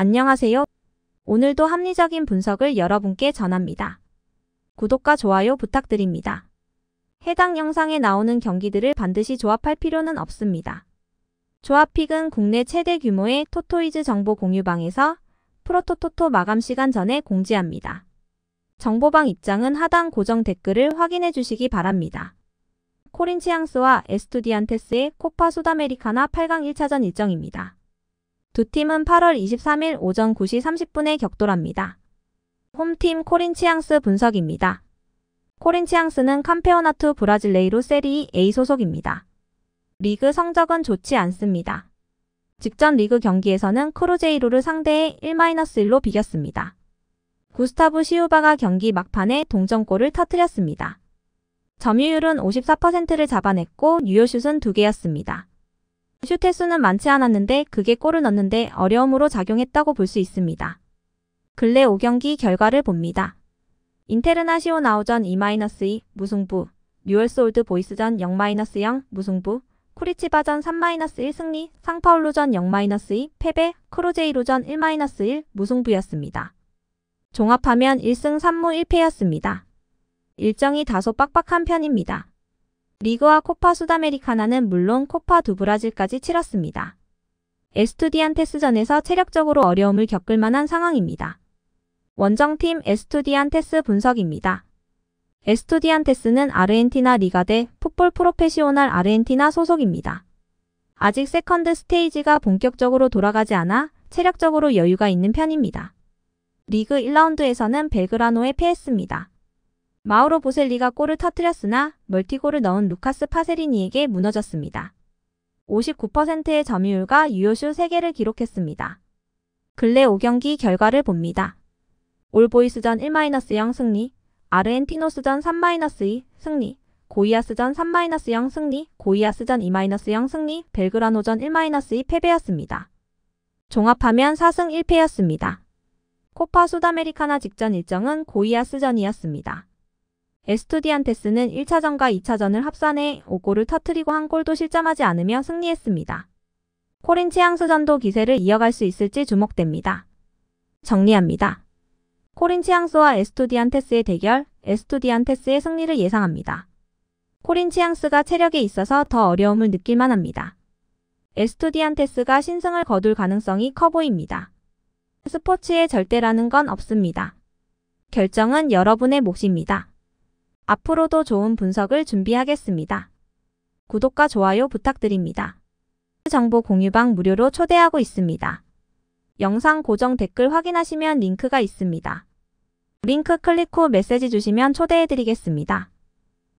안녕하세요. 오늘도 합리적인 분석을 여러분께 전합니다. 구독과 좋아요 부탁드립니다. 해당 영상에 나오는 경기들을 반드시 조합할 필요는 없습니다. 조합픽은 국내 최대 규모의 토토이즈 정보 공유방에서 프로토토토 마감 시간 전에 공지합니다. 정보방 입장은 하단 고정 댓글을 확인해 주시기 바랍니다. 코린치앙스와 에스투디안테스의 코파 수다메리카나 8강 1차전 일정입니다. 두 팀은 8월 23일 오전 9시 30분에 격돌합니다. 홈팀 코린치앙스 분석입니다. 코린치앙스는 캄페오나투 브라질레이로 세리 A 소속입니다. 리그 성적은 좋지 않습니다. 직전 리그 경기에서는 크루제이로를 상대해 1-1로 비겼습니다. 구스타브 시우바가 경기 막판에 동점골을 터뜨렸습니다. 점유율은 54%를 잡아냈고 유효슛은 2개였습니다. 슛의 수는 많지 않았는데 그게 골을 넣는데 어려움으로 작용했다고 볼 수 있습니다. 근래 5경기 결과를 봅니다. 인테르나시오 나우전2-2 무승부, 뉴얼스 올드 보이스전 0-0 무승부, 쿠리치바전 3-1 승리, 상파울루전 0-2 패배, 크로제이루전1-1 무승부였습니다. 종합하면 1승 3무 1패였습니다. 일정이 다소 빡빡한 편입니다. 리그와 코파 수다메리카나는 물론 코파 두 브라질까지 치렀습니다. 에스투디안테스전에서 체력적으로 어려움을 겪을 만한 상황입니다. 원정팀 에스투디안테스 분석입니다. 에스투디안테스는 아르헨티나 리가 대 풋볼 프로페시오날 아르헨티나 소속입니다. 아직 세컨드 스테이지가 본격적으로 돌아가지 않아 체력적으로 여유가 있는 편입니다. 리그 1라운드에서는 벨그라노에 패했습니다. 마우로 보셀리가 골을 터뜨렸으나 멀티골을 넣은 루카스 파세리니에게 무너졌습니다. 59%의 점유율과 유효슛 3개를 기록했습니다. 근래 5경기 결과를 봅니다. 올보이스전 1-0 승리, 아르헨티노스전 3-2 승리, 고이아스전 3-0 승리, 고이아스전 2-0 승리, 벨그라노전 1-2 패배였습니다. 종합하면 4승 1패였습니다. 코파 수다메리카나 직전 일정은 고이아스전이었습니다. 에스투디안테스는 1차전과 2차전을 합산해 5골을 터트리고 한 골도 실점하지 않으며 승리했습니다. 코린치 향수전도 기세를 이어갈 수 있을지 주목됩니다. 정리합니다. 코린치 향수와 에스투디안테스의 대결, 에스투디안테스의 승리를 예상합니다. 코린치 향스가 체력에 있어서 더 어려움을 느낄만 합니다. 에스투디안테스가 신승을 거둘 가능성이 커 보입니다. 스포츠의 절대라는 건 없습니다. 결정은 여러분의 몫입니다. 앞으로도 좋은 분석을 준비하겠습니다. 구독과 좋아요 부탁드립니다. 정보 공유방 무료로 초대하고 있습니다. 영상 고정 댓글 확인하시면 링크가 있습니다. 링크 클릭 후 메시지 주시면 초대해드리겠습니다.